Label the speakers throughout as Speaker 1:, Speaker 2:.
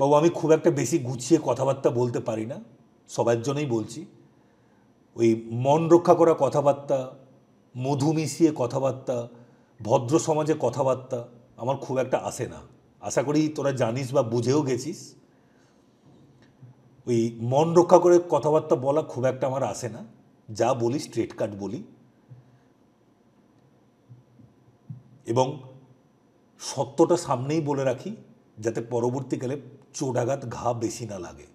Speaker 1: বাবু আমি খুব একটা বেশি গুছিয়ে কথাবার্তা বলতে পারি না সবার জন্যই বলছি ওই মন রক্ষা করা কথাবার্তা মধু মিশিয়ে কথাবার্তা ভদ্র সমাজে কথাবার্তা আমার খুব একটা আসে না আশা করি তোরা জানিস বা বুঝেও গেছিস ওই মন রক্ষা করে কথাবার্তা বলা খুব একটা আমার আসে না যা বলি স্ট্রেট কাট বলি এবং সত্যটা সামনেই বলে রাখি যাতে পরবর্তীকালে চোডাগাত ঘা বেশি না লাগে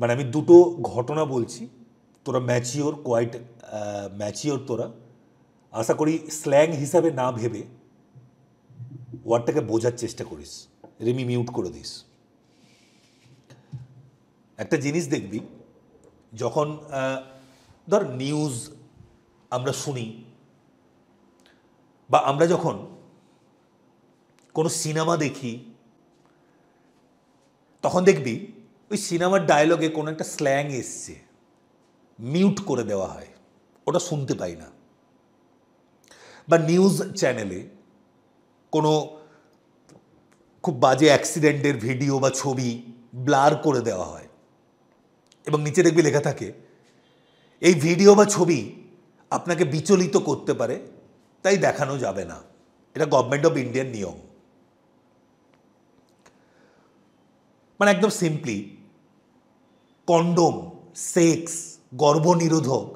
Speaker 1: মানে আমি দুটো ঘটনা বলছি তোরা ম্যাচিওর কোয়াইট ম্যাচিওর তোরা আশা করি স্ল্যাং হিসাবে না ভেবে ওয়ার্ডটাকে বোঝার চেষ্টা করিস রেমি মিউট করে দিস একটা জিনিস দেখবি যখন ধর নিউজ আমরা শুনি বা আমরা যখন কোনো সিনেমা দেখি তখন দেখবি ওই সিনেমার ডায়লগে কোনো একটা স্ল্যাং এসছে মিউট করে দেওয়া হয় ওটা শুনতে পাই না বা নিউজ চ্যানেলে কোনো খুব বাজে অ্যাক্সিডেন্টের ভিডিও বা ছবি ব্লার করে দেওয়া হয় এবং নিচে দেখবি লেখা থাকে এই ভিডিও বা ছবি আপনাকে বিচলিত করতে পারে তাই দেখানো যাবে না এটা গভর্নমেন্ট অফ ইন্ডিয়ার নিয়ম মানে একদম সিম্পলি কন্ডোম সেক্স গর্ভনিরোধক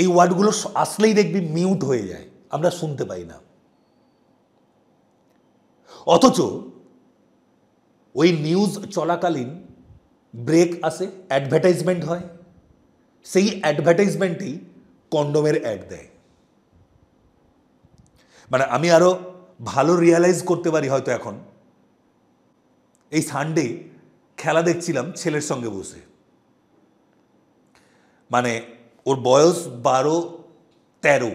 Speaker 1: এই ওয়ার্ডগুলো আসলেই দেখবি মিউট হয়ে যায় আমরা শুনতে পাই না অথচ ওই নিউজ চলাকালীন ব্রেক আসে অ্যাডভার্টাইজমেন্ট হয় সেই অ্যাডভার্টাইজমেন্টই কন্ডোমের অ্যাড দেয় মানে আমি আরও ভালো রিয়ালাইজ করতে পারি হয়তো এখন এই সানডে খেলা দেখছিলাম ছেলের সঙ্গে বসে মানে ওর বয়স বারো তেরো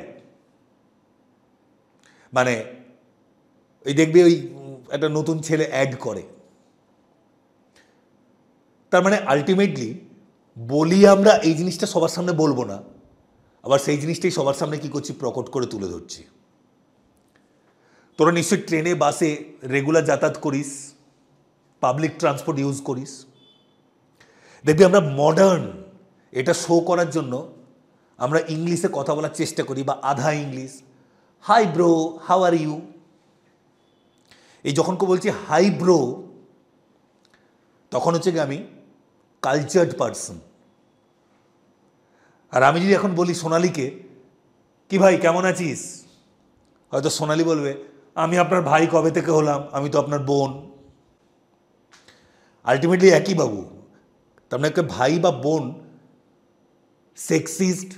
Speaker 1: মানে ওই দেখবে ওই একটা নতুন ছেলে অ্যাড করে তার মানে আলটিমেটলি বলি আমরা এই জিনিসটা সবার সামনে বলবো না আবার সেই জিনিসটাই সবার সামনে কী করছি প্রকট করে তুলে ধরছি তোরা নিশ্চয়ই ট্রেনে বাসে রেগুলার যাতায়াত করিস পাবলিক ট্রান্সপোর্ট ইউজ করিস দেখবি আমরা মডার্ন এটা শো করার জন্য আমরা ইংলিশে কথা বলার চেষ্টা করি বা আধা English hi bro how are you এই যখন কেউ বলছি হাই ব্রো তখন হচ্ছে কি আমি কালচার্ড পার্সন আর আমি যদি এখন বলি সোনালিকে কি ভাই কেমন আছিস হয়তো সোনালি বলবে আমি আপনার ভাই কবে থেকে হলাম আমি তো আপনার বোন আলটিমেটলি একই বাবু তার মানে ভাই বা বোন সেক্সিস্ট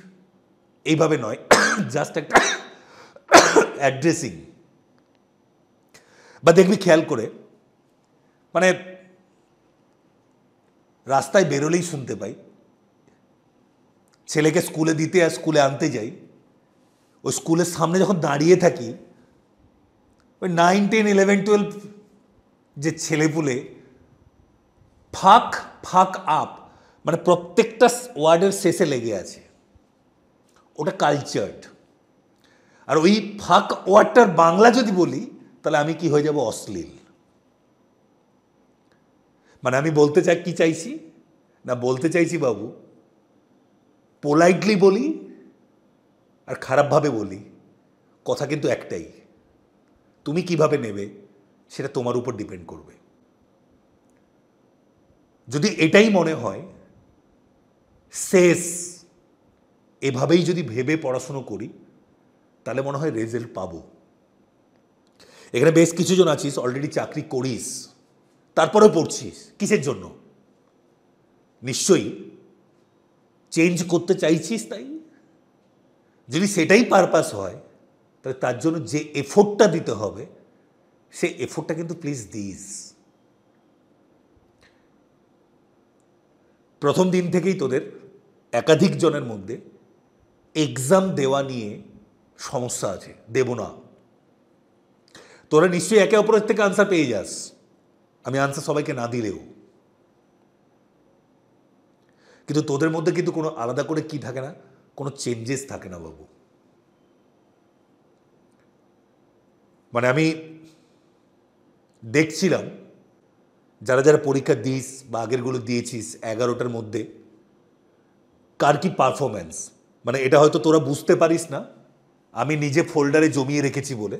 Speaker 1: এইভাবে নয় জাস্ট একটা অ্যাড্রেসিং বা দেখবি খেয়াল করে মানে রাস্তায় বেরোলেই শুনতে পাই ছেলেকে স্কুলে দিতে আর স্কুলে আনতে যাই ওই স্কুলের সামনে যখন দাঁড়িয়ে থাকি ওই নাইন টেন ইলেভেন টুয়েলভ যে ছেলেপুলে ফাঁক ফাঁক আপ মানে প্রত্যেকটা ওয়ার্ডের শেষে লেগে আছে ওটা কালচার্ড আর ওই ফাঁক ওয়ার্ডটার বাংলা যদি বলি তাহলে আমি কি হয়ে যাব অশ্লীল মানে আমি বলতে চাই কি চাইছি না বলতে চাইছি বাবু পোলাইটলি বলি আর খারাপভাবে বলি কথা কিন্তু একটাই তুমি কিভাবে নেবে সেটা তোমার উপর ডিপেন্ড করবে যদি এটাই মনে হয় শেষ এভাবেই যদি ভেবে পড়াশুনো করি তাহলে মনে হয় রেজাল্ট পাবো এখানে বেশ কিছুজন আছিস অলরেডি চাকরি করিস তারপরেও পড়ছিস কিসের জন্য নিশ্চয়ই চেঞ্জ করতে চাইছিস তাই যদি সেটাই পারপাস হয় তাহলে তার জন্য যে এফোর্টটা দিতে হবে সে এফোর্টটা কিন্তু প্লিজ দিস প্রথম দিন থেকেই তোদের একাধিক জনের মধ্যে এক্সাম দেওয়া নিয়ে সমস্যা আছে দেব না তোরা নিশ্চয়ই একে অপরের থেকে আনসার পেয়ে যাস আমি আনসার সবাইকে না দিলেও কিন্তু তোদের মধ্যে কিন্তু কোনো আলাদা করে কি থাকে না কোনো চেঞ্জেস থাকে না বাবু মানে আমি দেখছিলাম যারা যারা পরীক্ষা দিস বা আগেরগুলো দিয়েছিস এগারোটার মধ্যে কার কি পারফরম্যান্স মানে এটা হয়তো তোরা বুঝতে পারিস না আমি নিজে ফোল্ডারে জমিয়ে রেখেছি বলে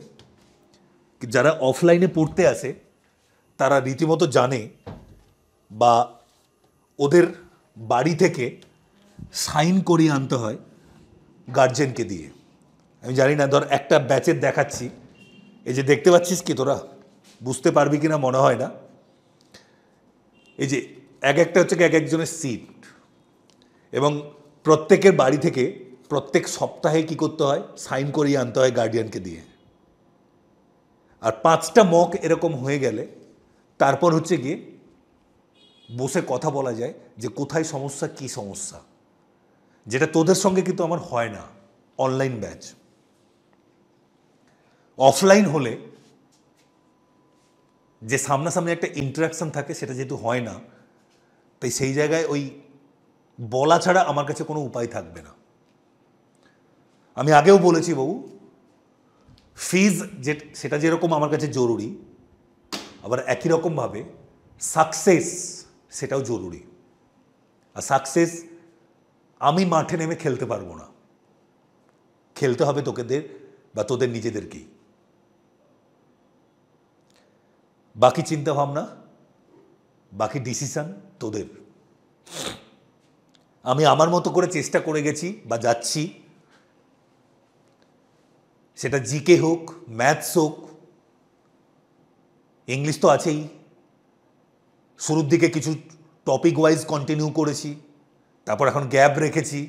Speaker 1: যারা অফলাইনে পড়তে আসে তারা রীতিমতো জানে বা ওদের বাড়ি থেকে সাইন করিয়ে আনতে হয় গার্জেনকে দিয়ে আমি জানি না ধর একটা ব্যাচের দেখাচ্ছি এই যে দেখতে পাচ্ছিস কি তোরা বুঝতে পারবি কি না মনে হয় না এই যে এক একটা হচ্ছে এক একজনের সিট এবং প্রত্যেকের বাড়ি থেকে প্রত্যেক সপ্তাহে কি করতে হয় সাইন করিয়ে আনতে হয় গার্ডিয়ানকে দিয়ে আর পাঁচটা মক এরকম হয়ে গেলে তারপর হচ্ছে গিয়ে বসে কথা বলা যায় যে কোথায় সমস্যা কি সমস্যা যেটা তোদের সঙ্গে কিন্তু আমার হয় না অনলাইন ব্যাচ অফলাইন হলে যে সামনাসামনি একটা ইন্টারাকশান থাকে সেটা যেহেতু হয় না তাই সেই জায়গায় ওই বলা ছাড়া আমার কাছে কোনো উপায় থাকবে না আমি আগেও বলেছি বাবু ফিজ যে সেটা যেরকম আমার কাছে জরুরি আবার একই রকমভাবে সাকসেস সেটাও জরুরি আর সাকসেস আমি মাঠে নেমে খেলতে পারবো না খেলতে হবে তোকেদের বা তোদের নিজেদেরকেই বাকি চিন্তাভাবনা বাকি ডিসিশান তোদের আমি আমার মতো করে চেষ্টা করে গেছি বা যাচ্ছি সেটা জিকে হোক ম্যাথস হোক ইংলিশ তো আছেই শুরুর দিকে কিছু টপিক ওয়াইজ কন্টিনিউ করেছি তারপর এখন গ্যাপ রেখেছি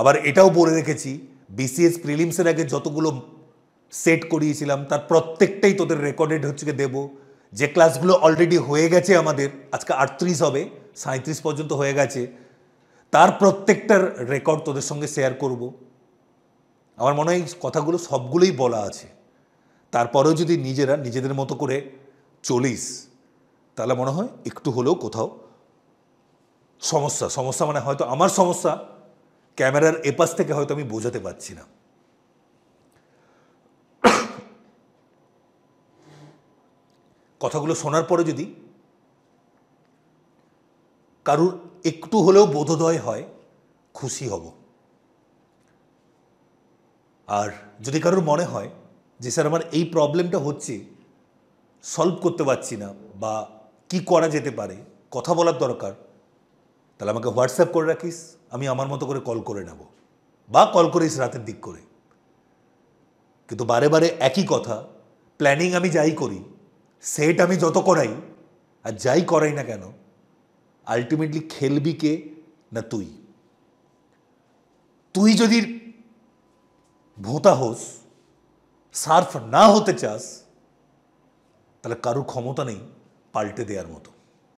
Speaker 1: আবার এটাও বলে রেখেছি বিসিএস প্রিলিমসের আগে যতগুলো সেট করিয়েছিলাম তার প্রত্যেকটাই তোদের রেকর্ডেড হচ্ছে দেবো যে ক্লাসগুলো অলরেডি হয়ে গেছে আমাদের আজকে আটত্রিশ হবে সাঁত্রিশ পর্যন্ত হয়ে গেছে তার প্রত্যেকটার রেকর্ড তোদের সঙ্গে শেয়ার করব আমার মনে হয় কথাগুলো সবগুলোই বলা আছে তারপরেও যদি নিজেরা নিজেদের মতো করে চলিস তাহলে মনে হয় একটু হলেও কোথাও সমস্যা সমস্যা মানে হয়তো আমার সমস্যা ক্যামেরার এপাশ থেকে হয়তো আমি বোঝাতে পারছি না কথাগুলো শোনার পরে যদি কারুর একটু হলেও বোধোদয় হয় খুশি হব আর যদি কারোর মনে হয় যে স্যার আমার এই প্রবলেমটা হচ্ছে সলভ করতে পারছি না বা কি করা যেতে পারে কথা বলার দরকার তাহলে আমাকে হোয়াটসঅ্যাপ করে রাখিস আমি আমার মতো করে কল করে নেব বা কল করিস রাতের দিক করে কিন্তু বারে বারে একই কথা প্ল্যানিং আমি যাই করি সেট আমি যত করাই আর যাই করাই না কেন আলটিমেটলি খেলবি কে না তুই তুই যদি ভোতা হোস সার্ফ না হতে চাস তাহলে কারুর ক্ষমতা নেই পাল্টে দেওয়ার মতো